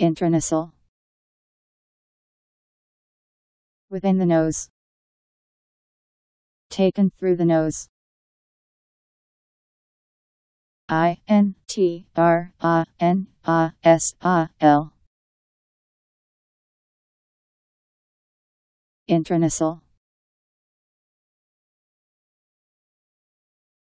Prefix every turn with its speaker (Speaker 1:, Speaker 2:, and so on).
Speaker 1: intranasal within the nose taken through the nose I N T R A N A S A L intranasal